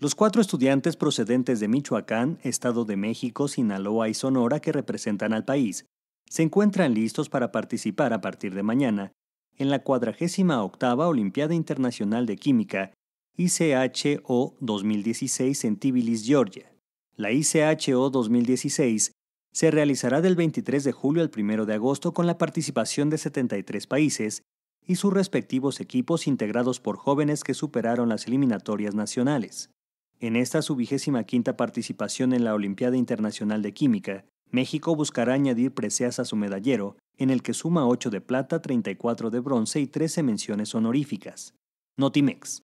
Los cuatro estudiantes procedentes de Michoacán, Estado de México, Sinaloa y Sonora que representan al país se encuentran listos para participar a partir de mañana en la 48 Olimpiada Internacional de Química ICHO 2016 en Tbilisi, Georgia. La ICHO 2016 se realizará del 23 de julio al 1 de agosto con la participación de 73 países y sus respectivos equipos integrados por jóvenes que superaron las eliminatorias nacionales. En esta su vigésima quinta participación en la Olimpiada Internacional de Química, México buscará añadir preseas a su medallero, en el que suma 8 de plata, 34 de bronce y 13 menciones honoríficas. Notimex.